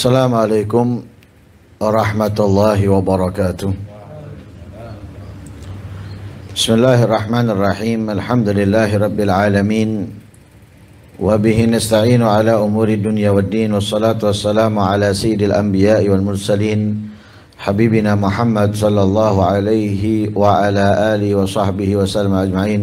السلام عليكم ورحمة الله وبركاته بسم الله الرحمن الرحيم الحمد لله رب العالمين وبه نستعين على أمور الدنيا والدين والصلاة والسلام على سيد الأنبياء والمرسلين حبيبنا محمد صلى الله عليه وعلى آله وصحبه وسلم أجمعين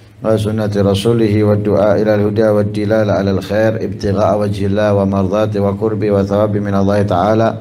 وسنة رسوله والدعاء إلى الهدى والدلال على الخير ابتغاء وجه الله ومرضاته وقرب وثواب من الله تعالى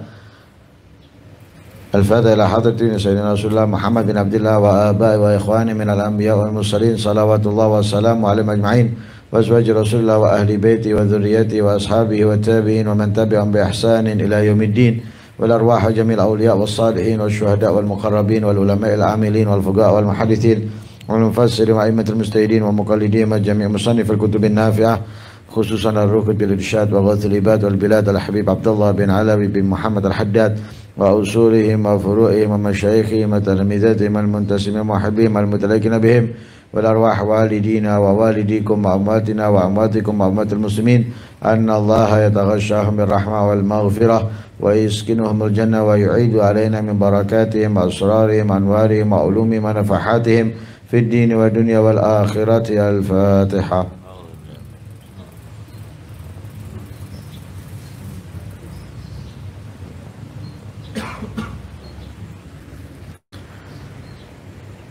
الفاتحة إلى حضرة سيدنا رسول الله محمد بن عبد الله وآبائه وإخوانه من الأنبياء والمرسلين صلوات الله والسلام عليهم أجمعين وأزواج رسول الله وأهل بيته وذريته وأصحابه والتابعين ومن تبعهم بإحسان إلى يوم الدين والأرواح جميع الأولياء والصالحين والشهداء والمقربين والعلماء العاملين والفقهاء والمحدثين والمفسر وأئمة المستهدين ومقلديهم وجميع مصنف الكتب النافعة خصوصا الركض بالإرشاد وغوث العباد والبلاد الحبيب عبد الله بن علوي بن محمد الحداد وأصولهم وفروعهم ومشايخهم وتلميذاتهم المنتسبين ومحبهم المتلكين بهم والأرواح والدينا ووالديكم وأمواتنا وأمواتكم وأموات المسلمين أن الله يتغشاهم بالرحمة والمغفرة ويسكنهم الجنة ويعيد علينا من بركاتهم وأسرارهم وأنوارهم وعلومهم ونفحاتهم في الدين والدنيا والآخرة الفاتحة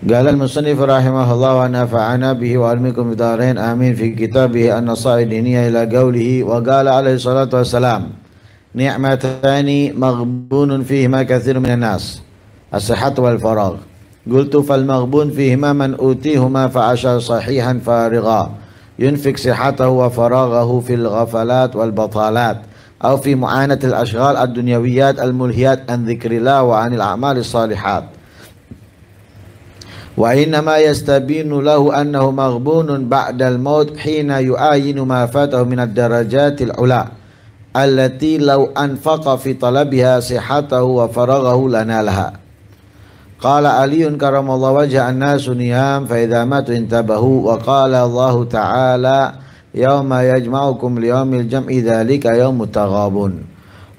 قال المصنف رحمه الله ونفعنا به وعلمكم بدارين آمين في كتابه النصائح الدينية إلى قوله وقال عليه الصلاة والسلام نعمتان مغبون فيهما كثير من الناس الصحة والفراغ قلت فالمغبون فيهما من أوتيهما فعشى صحيحا فارغا ينفق صحته وفراغه في الغفلات والبطالات أو في معاناة الأشغال الدنيويات الملهيات عن ذكر الله وعن الأعمال الصالحات وإنما يستبين له أنه مغبون بعد الموت حين يعاين ما فاته من الدرجات العلى التي لو أنفق في طلبها صحته وفرغه لنالها قال علي كرم الله وجه الناس نيام فإذا ماتوا انتبهوا وقال الله تعالى يوم يجمعكم ليوم الجمع ذلك يوم تغابن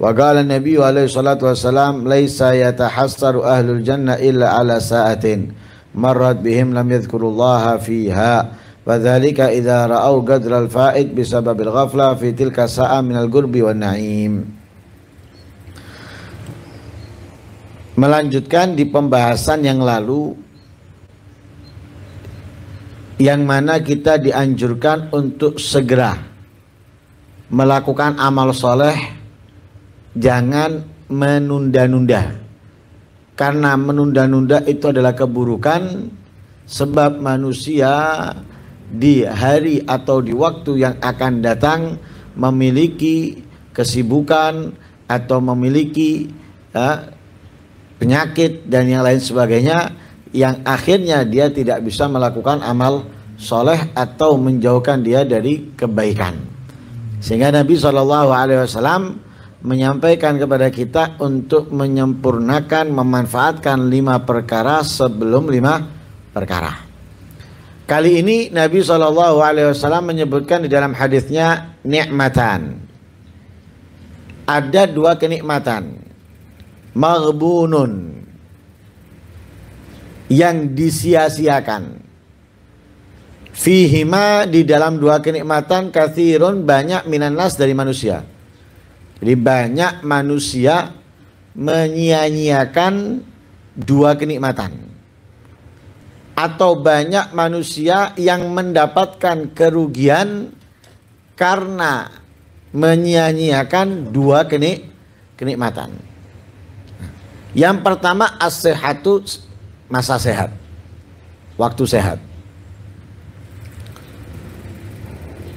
وقال النبي عليه الصلاة والسلام ليس يتحسر أهل الجنة إلا على ساعة مرت بهم لم يذكروا الله فيها فذلك إذا رأوا قدر الفائت بسبب الغفلة في تلك الساعة من القرب والنعيم melanjutkan di pembahasan yang lalu yang mana kita dianjurkan untuk segera melakukan amal soleh jangan menunda-nunda karena menunda-nunda itu adalah keburukan sebab manusia di hari atau di waktu yang akan datang memiliki kesibukan atau memiliki ya, penyakit dan yang lain sebagainya yang akhirnya dia tidak bisa melakukan amal soleh atau menjauhkan dia dari kebaikan. Sehingga Nabi Shallallahu Alaihi Wasallam menyampaikan kepada kita untuk menyempurnakan memanfaatkan lima perkara sebelum lima perkara. Kali ini Nabi Shallallahu Alaihi Wasallam menyebutkan di dalam hadisnya nikmatan. Ada dua kenikmatan marbunun yang disia-siakan fihima di dalam dua kenikmatan kathirun banyak minan dari manusia jadi banyak manusia menyia-nyiakan dua kenikmatan atau banyak manusia yang mendapatkan kerugian karena menyia-nyiakan dua kenik kenikmatan. Yang pertama as sehatu masa sehat. Waktu sehat.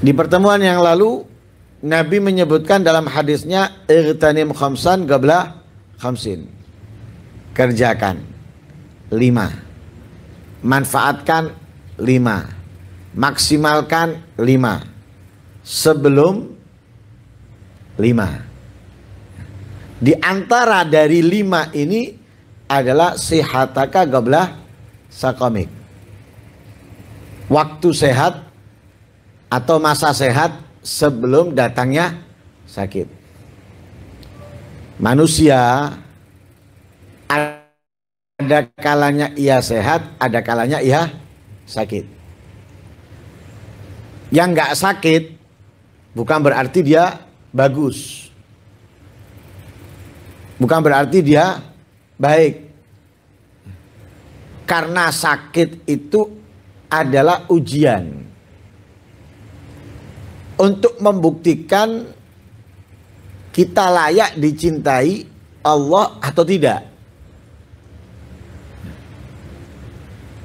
Di pertemuan yang lalu Nabi menyebutkan dalam hadisnya irtanim khamsan gabla khamsin. Kerjakan lima. Manfaatkan lima. Maksimalkan lima. Sebelum lima. Di antara dari lima ini adalah sihataka gablah sakomik. Waktu sehat atau masa sehat sebelum datangnya sakit. Manusia ada kalanya ia sehat, ada kalanya ia sakit. Yang nggak sakit bukan berarti dia bagus. Bukan berarti dia baik. Karena sakit itu adalah ujian. Untuk membuktikan kita layak dicintai Allah atau tidak.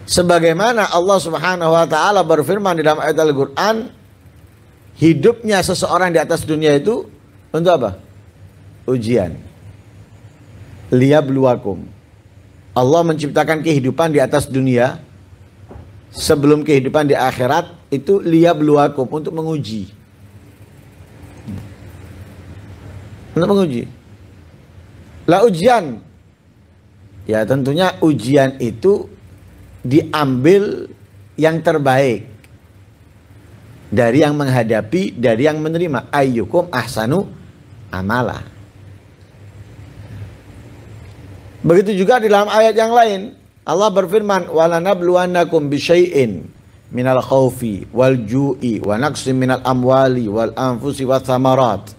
Sebagaimana Allah Subhanahu wa taala berfirman di dalam ayat Al-Qur'an, hidupnya seseorang di atas dunia itu untuk apa? Ujian liabluakum. Allah menciptakan kehidupan di atas dunia sebelum kehidupan di akhirat itu liabluakum untuk menguji. Untuk menguji. Lah ujian. Ya tentunya ujian itu diambil yang terbaik dari yang menghadapi, dari yang menerima. Ayyukum ahsanu amala. Begitu juga di dalam ayat yang lain Allah berfirman walanabluwannakum bisyai'in minal khaufi wal ju'i wa naqsim minal amwali wal anfusi wa thamarat.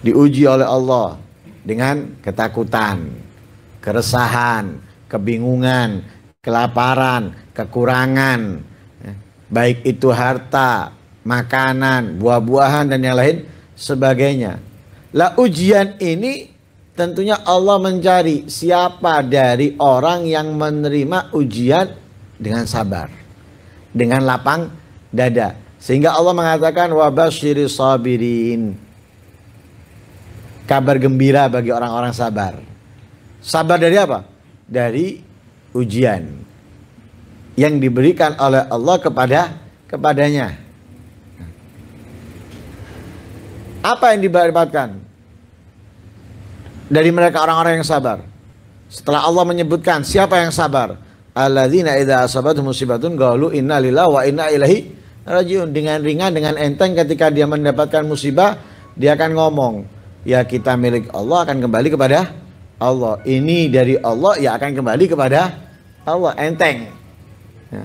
Diuji oleh Allah dengan ketakutan, keresahan, kebingungan, kelaparan, kekurangan, baik itu harta, makanan, buah-buahan dan yang lain sebagainya. Lah ujian ini Tentunya Allah mencari siapa dari orang yang menerima ujian dengan sabar. Dengan lapang dada. Sehingga Allah mengatakan wabashiri sabirin. Kabar gembira bagi orang-orang sabar. Sabar dari apa? Dari ujian yang diberikan oleh Allah kepada kepadanya. Apa yang diberikan dari mereka orang-orang yang sabar. Setelah Allah menyebutkan siapa yang sabar, alladzina idza asabat musibatun qalu inna lillahi wa inna ilaihi rajiun. Dengan ringan, dengan enteng ketika dia mendapatkan musibah, dia akan ngomong, ya kita milik Allah akan kembali kepada Allah. Ini dari Allah ya akan kembali kepada Allah. Enteng. Ya.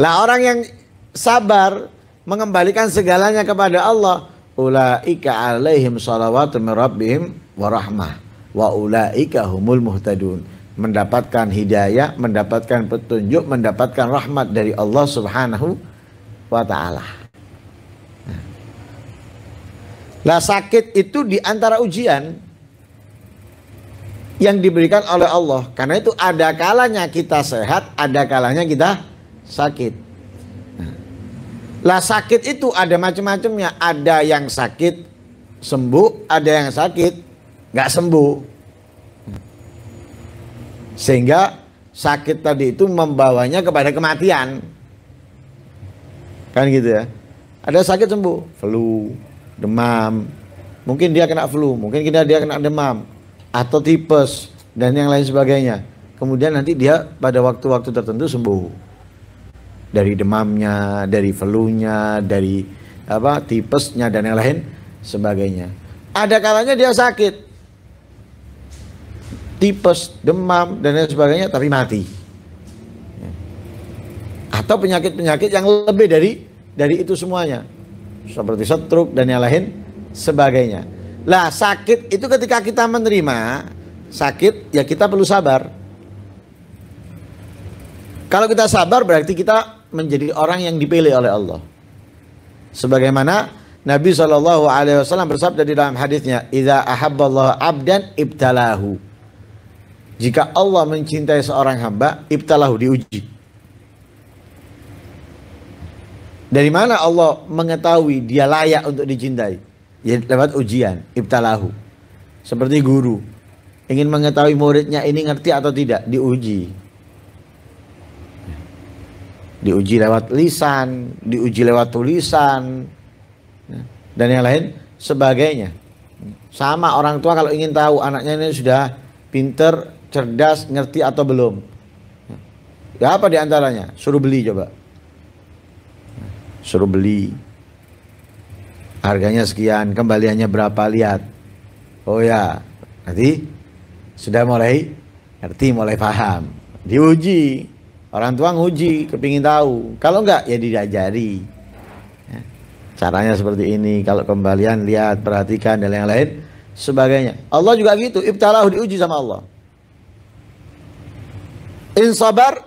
Lah orang yang sabar mengembalikan segalanya kepada Allah, ulaika alaihim salawatu min rabbihim warahmah. rahmah wa ulaika humul muhtadun mendapatkan hidayah, mendapatkan petunjuk, mendapatkan rahmat dari Allah Subhanahu wa taala. Lah sakit itu di antara ujian yang diberikan oleh Allah. Karena itu ada kalanya kita sehat, ada kalanya kita sakit. Lah sakit itu ada macam-macamnya. Ada yang sakit sembuh, ada yang sakit nggak sembuh. Sehingga sakit tadi itu membawanya kepada kematian. Kan gitu ya. Ada sakit sembuh, flu, demam. Mungkin dia kena flu, mungkin kita dia kena demam atau tipes dan yang lain sebagainya. Kemudian nanti dia pada waktu-waktu tertentu sembuh. Dari demamnya, dari flu-nya, dari apa tipesnya dan yang lain sebagainya. Ada kalanya dia sakit, tipes, demam, dan lain sebagainya, tapi mati. Atau penyakit-penyakit yang lebih dari dari itu semuanya. Seperti stroke dan yang lain sebagainya. Lah sakit itu ketika kita menerima sakit ya kita perlu sabar. Kalau kita sabar berarti kita menjadi orang yang dipilih oleh Allah. Sebagaimana Nabi Shallallahu Alaihi Wasallam bersabda di dalam hadisnya, "Iza ahabballahu abdan ibtalahu." Jika Allah mencintai seorang hamba, ibtalahu diuji. Dari mana Allah mengetahui dia layak untuk dicintai? Ya lewat ujian, ibtalahu. Seperti guru ingin mengetahui muridnya ini ngerti atau tidak, diuji. Diuji lewat lisan, diuji lewat tulisan, ya, dan yang lain sebagainya. Sama orang tua kalau ingin tahu anaknya ini sudah pinter cerdas, ngerti atau belum. Ya apa diantaranya? Suruh beli coba. Suruh beli. Harganya sekian, kembaliannya berapa lihat. Oh ya, nanti sudah mulai ngerti, mulai paham. Diuji. Orang tua nguji, kepingin tahu. Kalau enggak ya diajari. Ya. Caranya seperti ini, kalau kembalian lihat, perhatikan dan yang lain sebagainya. Allah juga gitu, ibtalahu diuji sama Allah. In sabar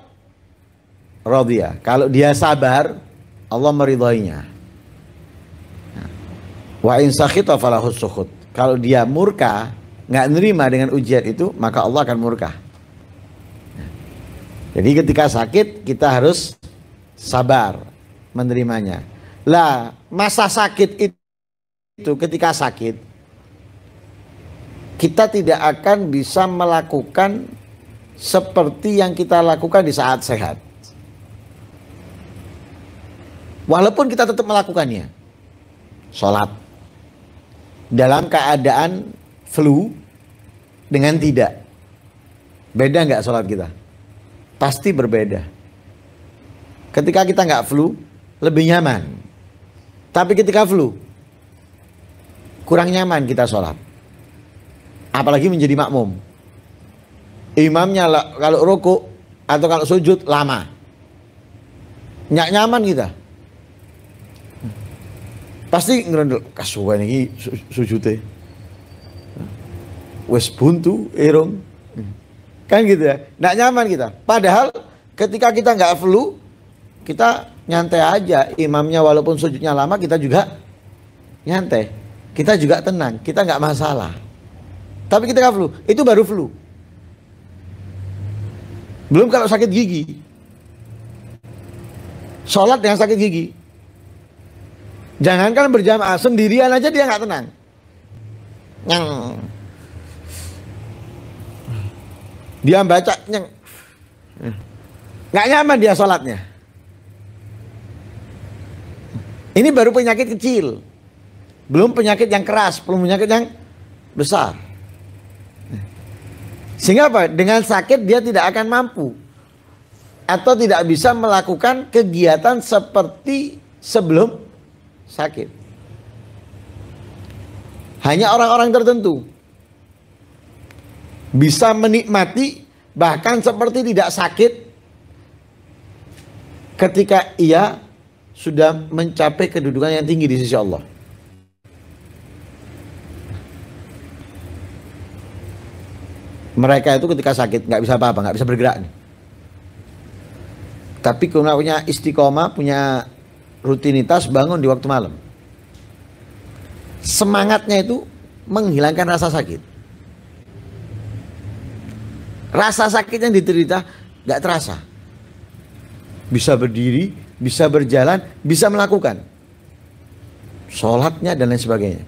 radhiya. Kalau dia sabar, Allah meridhoinya. Nah. Wa in sakhita falahus sukhut. Kalau dia murka, nggak nerima dengan ujian itu, maka Allah akan murka. Nah. Jadi ketika sakit kita harus sabar menerimanya. Lah, masa sakit itu ketika sakit kita tidak akan bisa melakukan seperti yang kita lakukan di saat sehat. Walaupun kita tetap melakukannya. Sholat. Dalam keadaan flu dengan tidak. Beda nggak sholat kita? Pasti berbeda. Ketika kita nggak flu, lebih nyaman. Tapi ketika flu, kurang nyaman kita sholat. Apalagi menjadi makmum imamnya kalau ruku atau kalau sujud lama. Nyak nyaman kita. Pasti ngerendel kasuhan ini su sujudnya. Wes buntu irung. Kan gitu ya. Nggak nyaman kita. Padahal ketika kita nggak flu, kita nyantai aja. Imamnya walaupun sujudnya lama, kita juga nyantai. Kita juga tenang. Kita nggak masalah. Tapi kita nggak flu. Itu baru flu. Belum kalau sakit gigi. Sholat dengan sakit gigi. Jangankan berjamaah, sendirian aja dia nggak tenang. Nyang. Dia baca nyang. Nggak nyaman dia sholatnya. Ini baru penyakit kecil. Belum penyakit yang keras, belum penyakit yang besar. Sehingga apa? Dengan sakit dia tidak akan mampu atau tidak bisa melakukan kegiatan seperti sebelum sakit. Hanya orang-orang tertentu bisa menikmati bahkan seperti tidak sakit ketika ia sudah mencapai kedudukan yang tinggi di sisi Allah. mereka itu ketika sakit nggak bisa apa-apa, nggak bisa bergerak nih. Tapi karena punya istiqomah, punya rutinitas bangun di waktu malam. Semangatnya itu menghilangkan rasa sakit. Rasa sakit yang diterita nggak terasa. Bisa berdiri, bisa berjalan, bisa melakukan. Sholatnya dan lain sebagainya.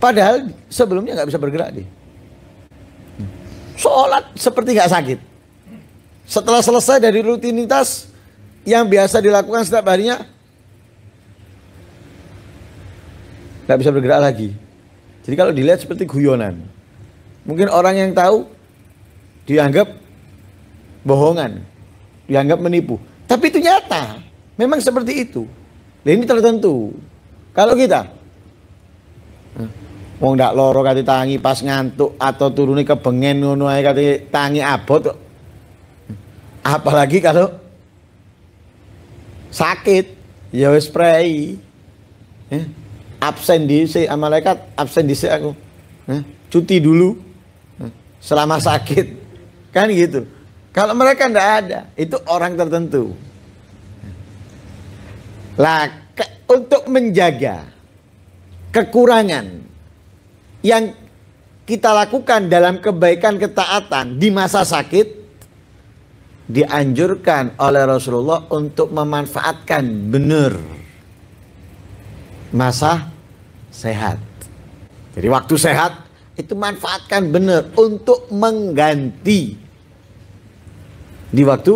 Padahal sebelumnya nggak bisa bergerak deh sholat seperti nggak sakit. Setelah selesai dari rutinitas yang biasa dilakukan setiap harinya, nggak bisa bergerak lagi. Jadi kalau dilihat seperti guyonan. Mungkin orang yang tahu dianggap bohongan, dianggap menipu. Tapi itu nyata, memang seperti itu. Dan nah, ini tertentu. Kalau kita Wong ndak loro kate tangi pas ngantuk atau turune kebengen ngono ae kate tangi abot. Apalagi kalau sakit ya wis prei. Eh, absen di si malaikat absen di si aku. Eh, cuti dulu eh, selama sakit. Kan gitu. Kalau mereka ndak ada, itu orang tertentu. Lah, untuk menjaga kekurangan yang kita lakukan dalam kebaikan ketaatan di masa sakit dianjurkan oleh Rasulullah untuk memanfaatkan benar masa sehat. Jadi waktu sehat itu manfaatkan benar untuk mengganti di waktu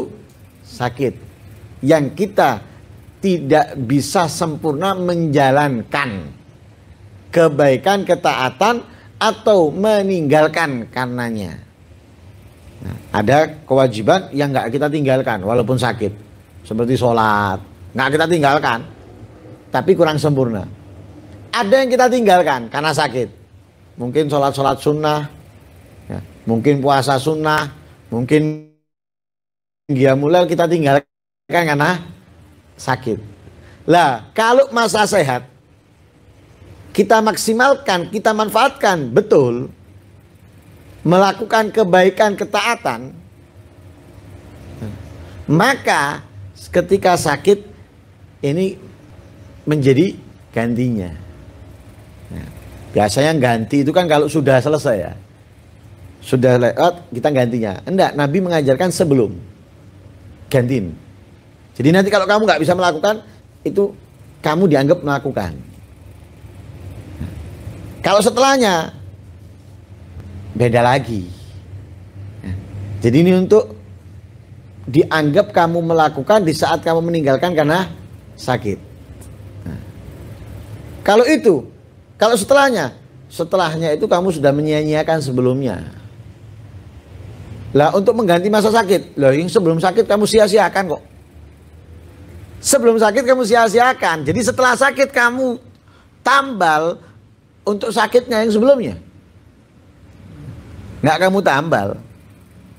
sakit yang kita tidak bisa sempurna menjalankan kebaikan, ketaatan atau meninggalkan karenanya. Nah, ada kewajiban yang nggak kita tinggalkan walaupun sakit, seperti sholat nggak kita tinggalkan, tapi kurang sempurna. Ada yang kita tinggalkan karena sakit, mungkin sholat-sholat sunnah, ya, mungkin puasa sunnah, mungkin mulai kita tinggalkan karena sakit. Lah, kalau masa sehat, kita maksimalkan, kita manfaatkan, betul. Melakukan kebaikan, ketaatan. Maka ketika sakit ini menjadi gantinya. Nah, biasanya ganti itu kan kalau sudah selesai ya. Sudah lewat kita gantinya. Enggak, Nabi mengajarkan sebelum. Gantiin. Jadi nanti kalau kamu nggak bisa melakukan, itu kamu dianggap melakukan. Kalau setelahnya beda lagi. Ya. Jadi ini untuk dianggap kamu melakukan di saat kamu meninggalkan karena sakit. Ya. Kalau itu, kalau setelahnya, setelahnya itu kamu sudah menyia-nyiakan sebelumnya. Lah untuk mengganti masa sakit, loh yang sebelum sakit kamu sia-siakan kok. Sebelum sakit kamu sia-siakan. Jadi setelah sakit kamu tambal, untuk sakitnya yang sebelumnya. Nggak kamu tambal,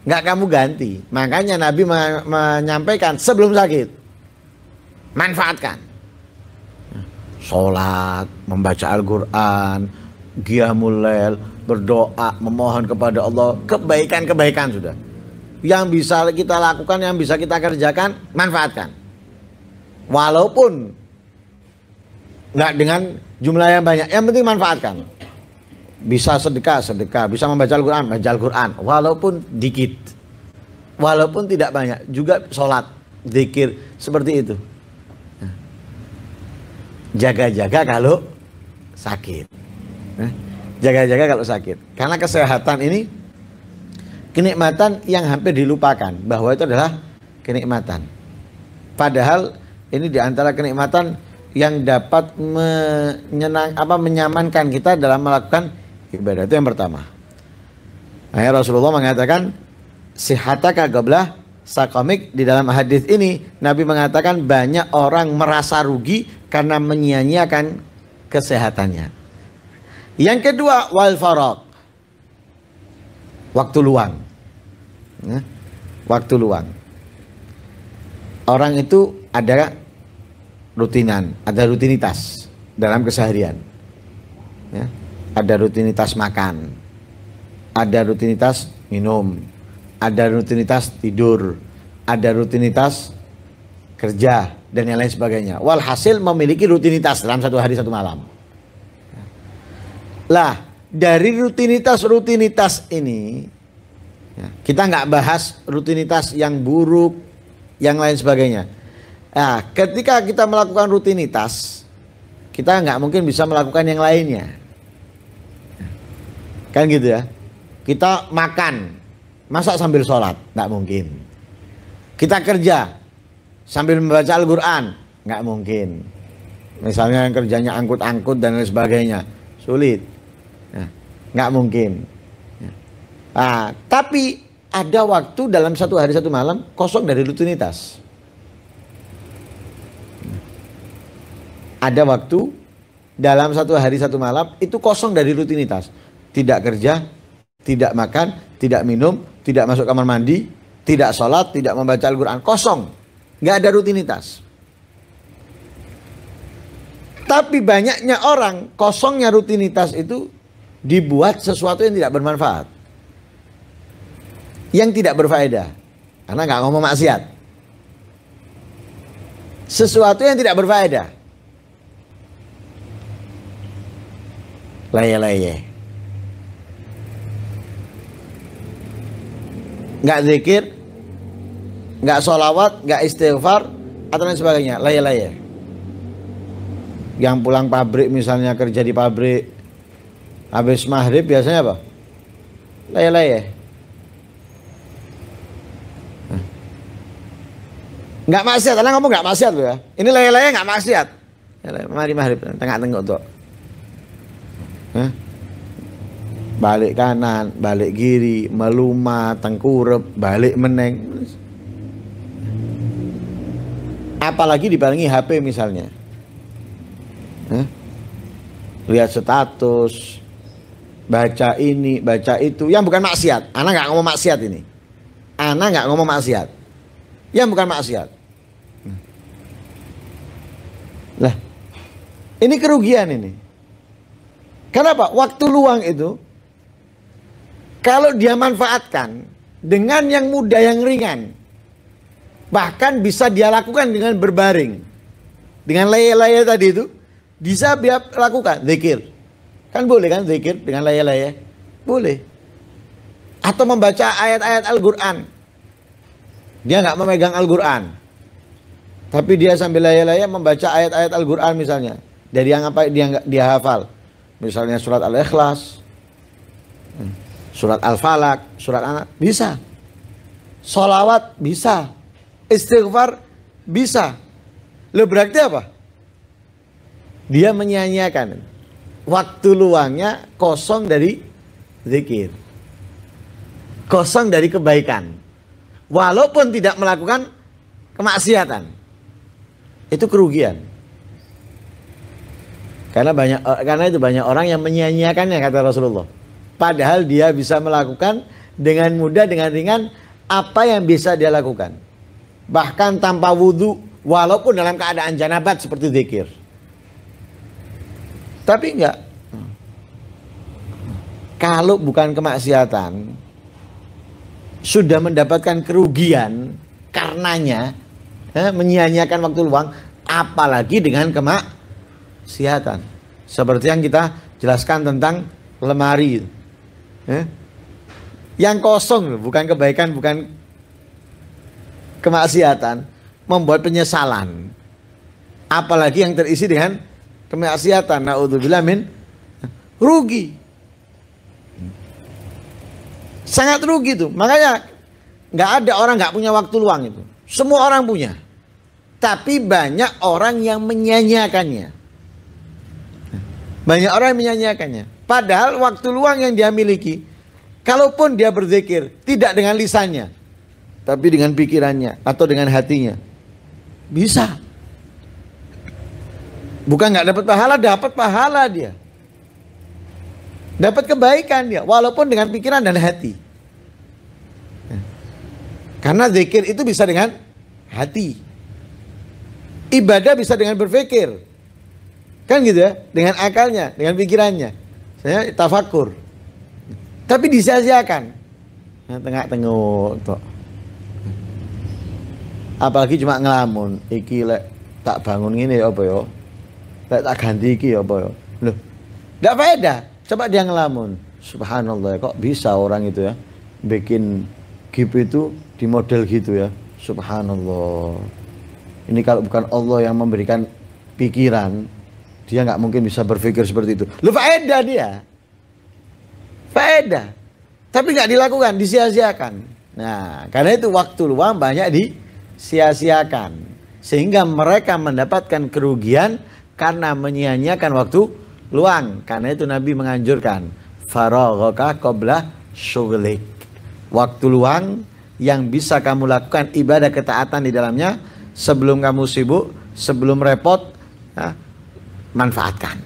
nggak kamu ganti. Makanya Nabi menyampaikan sebelum sakit, manfaatkan. Sholat, membaca Al-Quran, giamul berdoa, memohon kepada Allah, kebaikan-kebaikan sudah. Yang bisa kita lakukan, yang bisa kita kerjakan, manfaatkan. Walaupun nggak dengan jumlah yang banyak. Yang penting manfaatkan. Bisa sedekah, sedekah. Bisa membaca Al-Quran, baca Al-Quran. Walaupun dikit. Walaupun tidak banyak. Juga sholat, dikir. Seperti itu. Jaga-jaga kalau sakit. Jaga-jaga kalau sakit. Karena kesehatan ini kenikmatan yang hampir dilupakan. Bahwa itu adalah kenikmatan. Padahal ini diantara kenikmatan yang dapat menyenang apa menyamankan kita dalam melakukan ibadah itu yang pertama. Nah, Rasulullah mengatakan sihataka gablah sakomik di dalam hadis ini Nabi mengatakan banyak orang merasa rugi karena menyia-nyiakan kesehatannya. Yang kedua wal farok waktu luang. Ya, waktu luang. Orang itu ada rutinan, ada rutinitas dalam keseharian. Ya, ada rutinitas makan, ada rutinitas minum, ada rutinitas tidur, ada rutinitas kerja dan yang lain sebagainya. Walhasil memiliki rutinitas dalam satu hari satu malam. Lah dari rutinitas-rutinitas ini ya, kita nggak bahas rutinitas yang buruk, yang lain sebagainya Nah, ketika kita melakukan rutinitas, kita nggak mungkin bisa melakukan yang lainnya. Kan gitu ya. Kita makan, masak sambil sholat? Nggak mungkin. Kita kerja sambil membaca Al-Quran? Nggak mungkin. Misalnya yang kerjanya angkut-angkut dan lain sebagainya. Sulit. Nah, nggak mungkin. Nah, tapi ada waktu dalam satu hari satu malam kosong dari rutinitas. ada waktu dalam satu hari satu malam itu kosong dari rutinitas. Tidak kerja, tidak makan, tidak minum, tidak masuk kamar mandi, tidak sholat, tidak membaca Al-Quran. Kosong. Nggak ada rutinitas. Tapi banyaknya orang, kosongnya rutinitas itu dibuat sesuatu yang tidak bermanfaat. Yang tidak berfaedah. Karena nggak ngomong maksiat. Sesuatu yang tidak berfaedah laye-laye. Iya, iya. Nggak zikir, nggak sholawat, nggak istighfar, atau lain sebagainya, laye-laye. Iya, Yang pulang pabrik misalnya kerja di pabrik, habis maghrib biasanya apa? Laye-laye. Nggak maksiat, karena ngomong nggak maksiat loh ya. Ini laye-laye nggak maksiat. Mari maghrib, tengah-tengah tuh eh? balik kanan balik kiri meluma tengkurep balik meneng apalagi dibarengi HP misalnya eh? lihat status baca ini baca itu yang bukan maksiat anak nggak ngomong maksiat ini anak nggak ngomong maksiat yang bukan maksiat hmm. lah ini kerugian ini Kenapa? Waktu luang itu kalau dia manfaatkan dengan yang mudah yang ringan bahkan bisa dia lakukan dengan berbaring dengan laya-laya tadi itu bisa dia lakukan zikir kan boleh kan zikir dengan laya-laya boleh atau membaca ayat-ayat Al-Quran dia nggak memegang Al-Quran tapi dia sambil laya-laya membaca ayat-ayat Al-Quran misalnya dari yang apa dia nggak dia hafal Misalnya surat Al-Ikhlas, surat Al-Falak, surat Anak, bisa. Solawat bisa. Istighfar bisa. Lo berarti apa? Dia menyanyiakan. Waktu luangnya kosong dari zikir. Kosong dari kebaikan. Walaupun tidak melakukan kemaksiatan. Itu kerugian. Karena banyak eh, karena itu banyak orang yang menyia-nyiakannya kata Rasulullah. Padahal dia bisa melakukan dengan mudah dengan ringan apa yang bisa dia lakukan. Bahkan tanpa wudhu walaupun dalam keadaan janabat seperti zikir. Tapi enggak. Kalau bukan kemaksiatan sudah mendapatkan kerugian karenanya eh, menyia-nyiakan waktu luang apalagi dengan kemak kesehatan. Seperti yang kita jelaskan tentang lemari. Eh? Yang kosong, bukan kebaikan, bukan kemaksiatan, membuat penyesalan. Apalagi yang terisi dengan kemaksiatan. Naudzubillah min rugi. Sangat rugi itu. Makanya nggak ada orang nggak punya waktu luang itu. Semua orang punya. Tapi banyak orang yang menyanyiakannya. Banyak orang yang menyanyiakannya. Padahal waktu luang yang dia miliki, kalaupun dia berzikir, tidak dengan lisannya, tapi dengan pikirannya atau dengan hatinya. Bisa. Bukan nggak dapat pahala, dapat pahala dia. Dapat kebaikan dia, walaupun dengan pikiran dan hati. Karena zikir itu bisa dengan hati. Ibadah bisa dengan berpikir. Kan gitu ya, dengan akalnya, dengan pikirannya. Saya tafakur. Tapi disia-siakan. Ya, nah, tengah-tengok tok Apalagi cuma ngelamun, iki lek tak bangun ini ya apa yo? Ya? Lek tak ganti iki ya apa yo? Ya? Loh. Enggak faedah. Coba dia ngelamun. Subhanallah, kok bisa orang itu ya bikin gip itu di model gitu ya. Subhanallah. Ini kalau bukan Allah yang memberikan pikiran, dia nggak mungkin bisa berpikir seperti itu. Lu faedah dia. Faedah. Tapi nggak dilakukan, disia-siakan. Nah, karena itu waktu luang banyak disia-siakan. Sehingga mereka mendapatkan kerugian karena menyia-nyiakan waktu luang. Karena itu Nabi menganjurkan. Faraghoka qoblah shuglik, Waktu luang yang bisa kamu lakukan ibadah ketaatan di dalamnya sebelum kamu sibuk, sebelum repot, nah, manfaatkan.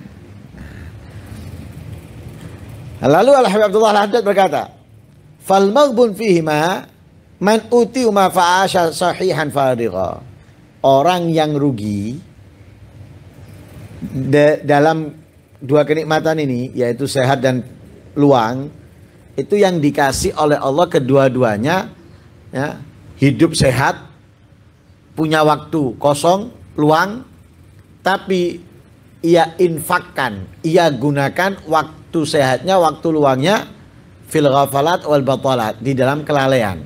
Lalu Al Habib Abdullah Al Haddad berkata, "Fal maghbun ma man uti ma fa'asha sahihan farigha." Orang yang rugi de, dalam dua kenikmatan ini yaitu sehat dan luang itu yang dikasih oleh Allah kedua-duanya ya, hidup sehat punya waktu kosong luang tapi ia infakkan, ia gunakan waktu sehatnya, waktu luangnya fil ghafalat wal batalat di dalam kelalaian,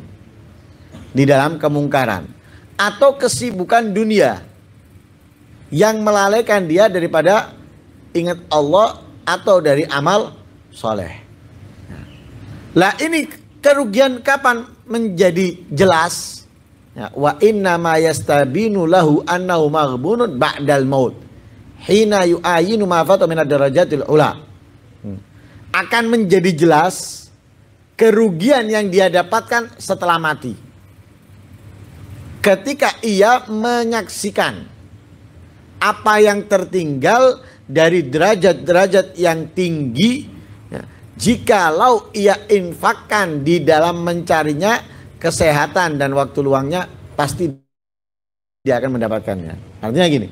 di dalam kemungkaran atau kesibukan dunia yang melalaikan dia daripada ingat Allah atau dari amal soleh. Lah ini kerugian kapan menjadi jelas? Ya, wa inna ma yastabinu lahu annahu maghbunun ba'dal maut hina yu'ayinu ma fata darajatil ula. Hmm. Akan menjadi jelas kerugian yang dia dapatkan setelah mati. Ketika ia menyaksikan apa yang tertinggal dari derajat-derajat yang tinggi ya, jikalau ia infakkan di dalam mencarinya kesehatan dan waktu luangnya pasti dia akan mendapatkannya. Artinya gini,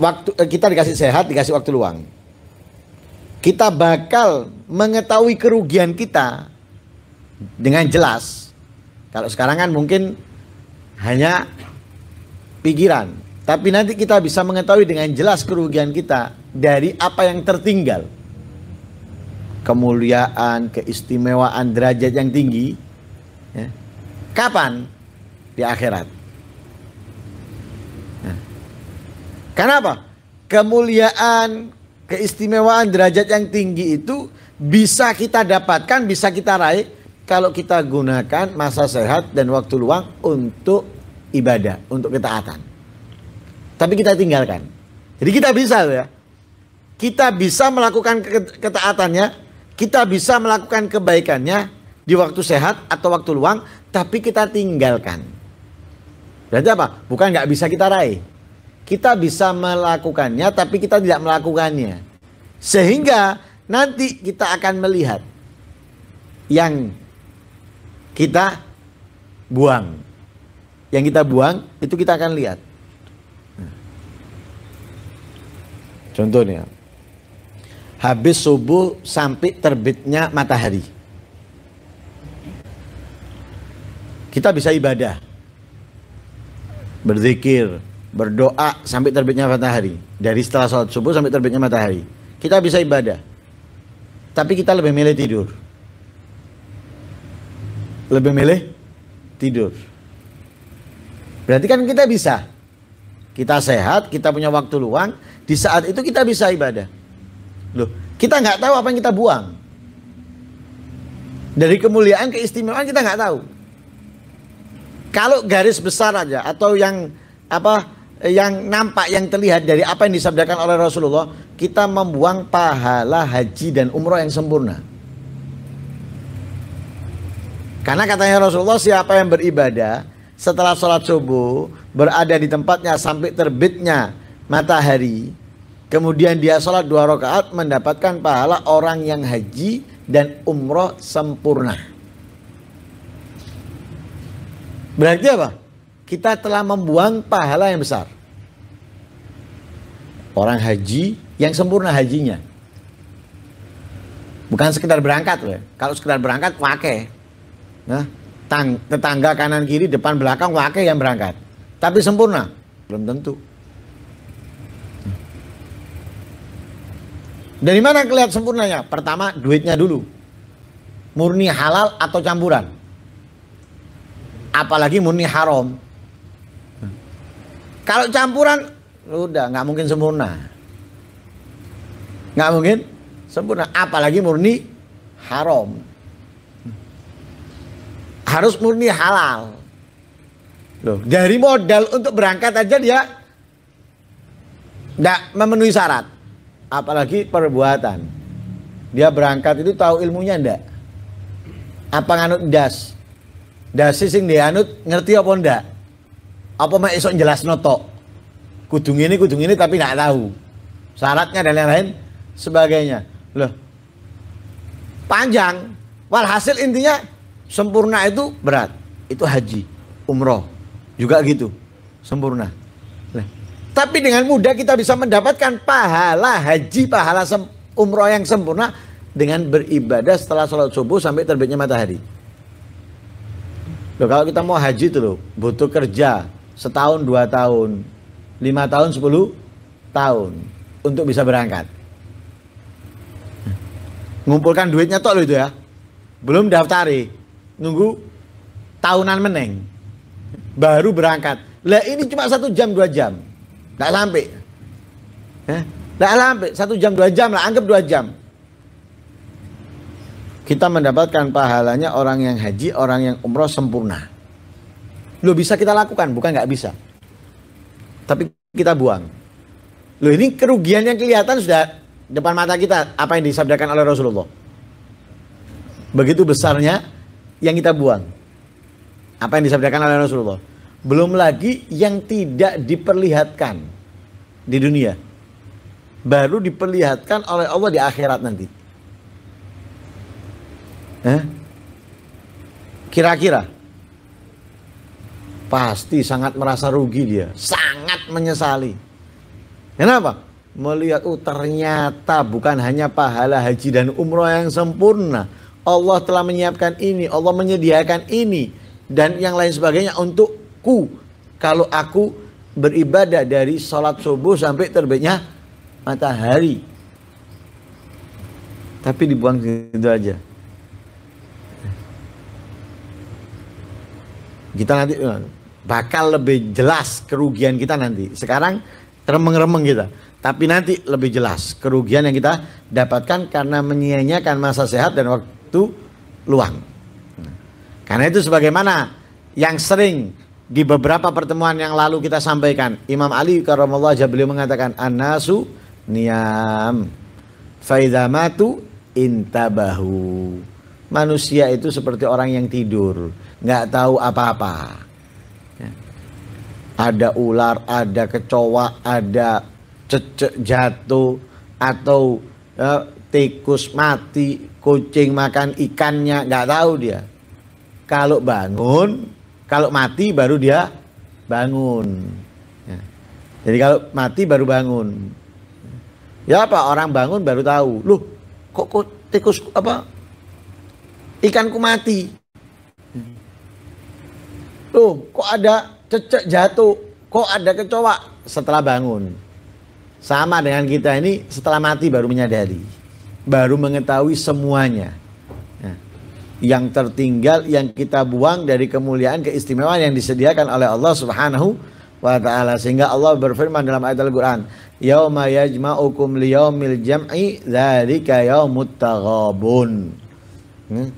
waktu eh, kita dikasih sehat, dikasih waktu luang. Kita bakal mengetahui kerugian kita dengan jelas. Kalau sekarang kan mungkin hanya pikiran, tapi nanti kita bisa mengetahui dengan jelas kerugian kita dari apa yang tertinggal. Kemuliaan, keistimewaan derajat yang tinggi. Ya. Kapan? Di akhirat. Karena apa? Kemuliaan, keistimewaan derajat yang tinggi itu bisa kita dapatkan, bisa kita raih kalau kita gunakan masa sehat dan waktu luang untuk ibadah, untuk ketaatan. Tapi kita tinggalkan. Jadi kita bisa ya. Kita bisa melakukan ketaatannya, kita bisa melakukan kebaikannya di waktu sehat atau waktu luang, tapi kita tinggalkan. Berarti apa? Bukan nggak bisa kita raih, kita bisa melakukannya tapi kita tidak melakukannya. Sehingga nanti kita akan melihat yang kita buang. Yang kita buang itu kita akan lihat. Contohnya, habis subuh sampai terbitnya matahari. Kita bisa ibadah, berzikir, berdoa sampai terbitnya matahari dari setelah sholat subuh sampai terbitnya matahari kita bisa ibadah tapi kita lebih milih tidur lebih milih tidur berarti kan kita bisa kita sehat kita punya waktu luang di saat itu kita bisa ibadah loh kita nggak tahu apa yang kita buang dari kemuliaan keistimewaan kita nggak tahu kalau garis besar aja atau yang apa yang nampak yang terlihat dari apa yang disabdakan oleh Rasulullah kita membuang pahala haji dan umroh yang sempurna karena katanya Rasulullah siapa yang beribadah setelah sholat subuh berada di tempatnya sampai terbitnya matahari kemudian dia sholat dua rakaat mendapatkan pahala orang yang haji dan umroh sempurna berarti apa? kita telah membuang pahala yang besar orang haji yang sempurna hajinya. Bukan sekedar berangkat loh. Ya. Kalau sekedar berangkat wake. Nah, tang tetangga kanan kiri depan belakang wake yang berangkat. Tapi sempurna belum tentu. Dari mana kelihatan sempurnanya? Pertama duitnya dulu. Murni halal atau campuran. Apalagi murni haram. Kalau campuran udah nggak mungkin sempurna nggak mungkin sempurna apalagi murni haram harus murni halal loh dari modal untuk berangkat aja dia tidak memenuhi syarat apalagi perbuatan dia berangkat itu tahu ilmunya ndak apa nganut das dasi sing dianut ngerti apa ndak apa mah esok jelas notok kudung ini kudung ini tapi nggak tahu syaratnya dan lain-lain sebagainya loh panjang walhasil intinya sempurna itu berat itu haji umroh juga gitu sempurna loh. tapi dengan mudah kita bisa mendapatkan pahala haji pahala umroh yang sempurna dengan beribadah setelah sholat subuh sampai terbitnya matahari loh kalau kita mau haji tuh loh butuh kerja setahun dua tahun lima tahun, 10 tahun untuk bisa berangkat. Ngumpulkan duitnya tok itu ya. Belum daftari, nunggu tahunan meneng. Baru berangkat. Lah ini cuma satu jam dua jam, nggak sampai. Eh, nggak sampai satu jam dua jam lah, anggap dua jam. Kita mendapatkan pahalanya orang yang haji, orang yang umroh sempurna. Lo bisa kita lakukan, bukan nggak bisa tapi kita buang. Loh ini kerugiannya kelihatan sudah depan mata kita apa yang disabdakan oleh Rasulullah. Begitu besarnya yang kita buang. Apa yang disabdakan oleh Rasulullah. Belum lagi yang tidak diperlihatkan di dunia. Baru diperlihatkan oleh Allah di akhirat nanti. Eh? Kira-kira. pasti sangat merasa rugi dia. Sangat sangat menyesali. Kenapa? Melihat, oh ternyata bukan hanya pahala haji dan umroh yang sempurna. Allah telah menyiapkan ini, Allah menyediakan ini, dan yang lain sebagainya untukku. Kalau aku beribadah dari sholat subuh sampai terbitnya matahari. Tapi dibuang gitu aja. Kita nanti bakal lebih jelas kerugian kita nanti. Sekarang remeng-remeng kita, tapi nanti lebih jelas kerugian yang kita dapatkan karena menyia-nyiakan masa sehat dan waktu luang. Karena itu sebagaimana yang sering di beberapa pertemuan yang lalu kita sampaikan, Imam Ali karamallahu aja beliau mengatakan anasu niam faidamatu intabahu. Manusia itu seperti orang yang tidur, nggak tahu apa-apa Ya. Ada ular, ada kecoa, ada cecek jatuh atau ya, tikus mati, kucing makan ikannya, nggak tahu dia. Kalau bangun, kalau mati baru dia bangun. Ya. Jadi kalau mati baru bangun. Ya apa orang bangun baru tahu. Loh, kok, kok tikus apa? Ikanku mati. Loh, kok ada cecek jatuh, kok ada kecoa setelah bangun. Sama dengan kita ini setelah mati baru menyadari, baru mengetahui semuanya. Nah, yang tertinggal, yang kita buang dari kemuliaan keistimewaan yang disediakan oleh Allah Subhanahu wa taala sehingga Allah berfirman dalam ayat Al-Qur'an yauma yajma'ukum liyaumil jam'i dzalika yaumut taghabun hmm?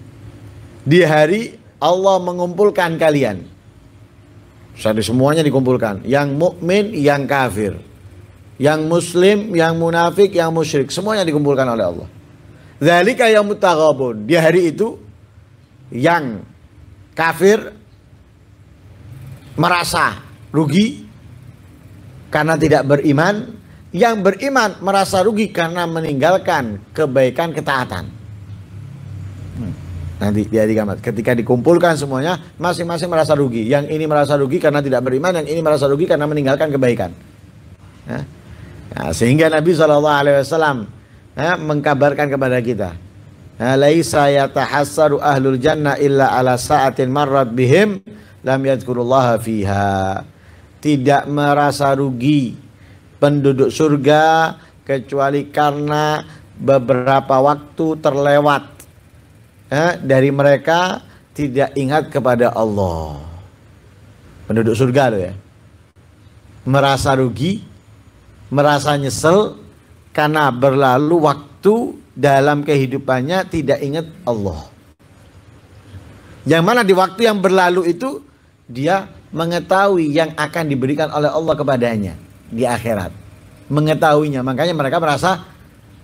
di hari Allah mengumpulkan kalian jadi semuanya dikumpulkan, yang mukmin, yang kafir, yang muslim, yang munafik, yang musyrik, semuanya dikumpulkan oleh Allah. Zalika yang mutaghabun. Di hari itu yang kafir merasa rugi karena tidak beriman, yang beriman merasa rugi karena meninggalkan kebaikan ketaatan. Nanti dia kiamat. Ketika dikumpulkan semuanya, masing-masing merasa rugi. Yang ini merasa rugi karena tidak beriman, yang ini merasa rugi karena meninggalkan kebaikan. Ya. Nah, sehingga Nabi Shallallahu Alaihi Wasallam ya, mengkabarkan kepada kita, ya, Laisa yatahassaru ahlul jannah illa ala sa'atin marrat bihim lam yadkurullaha fiha. Tidak merasa rugi penduduk surga kecuali karena beberapa waktu terlewat eh, dari mereka tidak ingat kepada Allah. Penduduk surga loh ya. Merasa rugi, merasa nyesel karena berlalu waktu dalam kehidupannya tidak ingat Allah. Yang mana di waktu yang berlalu itu dia mengetahui yang akan diberikan oleh Allah kepadanya di akhirat. Mengetahuinya, makanya mereka merasa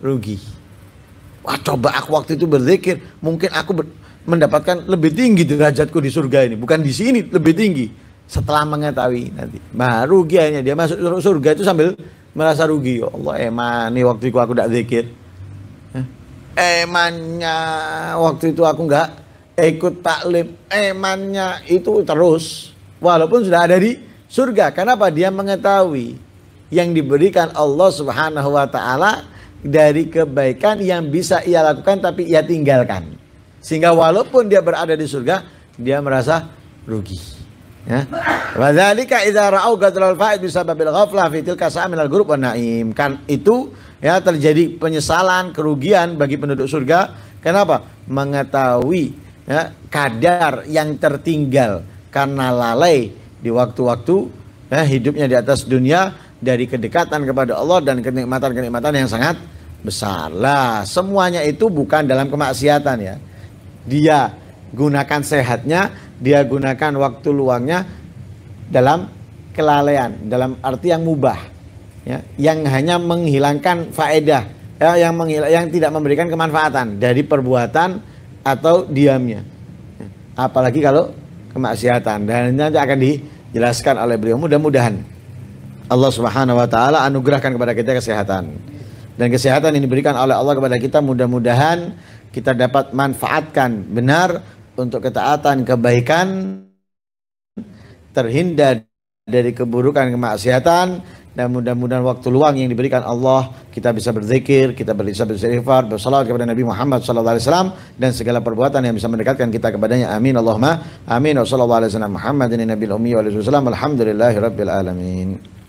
rugi. Wah, coba aku waktu itu berzikir, mungkin aku ber mendapatkan lebih tinggi derajatku di surga ini, bukan di sini lebih tinggi. Setelah mengetahui nanti, nah, rugi hanya dia masuk surga itu sambil merasa rugi. Ya Allah, emang nih waktu itu aku tidak zikir. Emannya waktu itu aku nggak ikut taklim. Emannya itu terus, walaupun sudah ada di surga. Kenapa dia mengetahui yang diberikan Allah Subhanahu wa taala dari kebaikan yang bisa ia lakukan tapi ia tinggalkan. Sehingga walaupun dia berada di surga, dia merasa rugi. Ya. Wadzalika idza ra'au ghadral fa'id bisababil ghaflah fi tilka sa'minal gurub wa na'im. Kan itu ya terjadi penyesalan, kerugian bagi penduduk surga. Kenapa? Mengetahui ya, kadar yang tertinggal karena lalai di waktu-waktu ya, hidupnya di atas dunia dari kedekatan kepada Allah dan kenikmatan-kenikmatan yang sangat besar. Lah, semuanya itu bukan dalam kemaksiatan ya. Dia gunakan sehatnya, dia gunakan waktu luangnya dalam kelalaian, dalam arti yang mubah. Ya, yang hanya menghilangkan faedah, ya, yang menghil yang tidak memberikan kemanfaatan dari perbuatan atau diamnya. Apalagi kalau kemaksiatan dan nanti akan dijelaskan oleh beliau mudah-mudahan Allah Subhanahu wa taala anugerahkan kepada kita kesehatan. Dan kesehatan ini diberikan oleh Allah kepada kita mudah-mudahan kita dapat manfaatkan benar untuk ketaatan, kebaikan, terhindar dari keburukan, kemaksiatan, dan mudah-mudahan waktu luang yang diberikan Allah kita bisa berzikir, kita bisa beristighfar, bersalawat kepada Nabi Muhammad sallallahu alaihi wasallam dan segala perbuatan yang bisa mendekatkan kita kepadanya. Amin Allahumma amin. Wassallallahu alaihi wasallam Muhammadin nabiyil ummi wa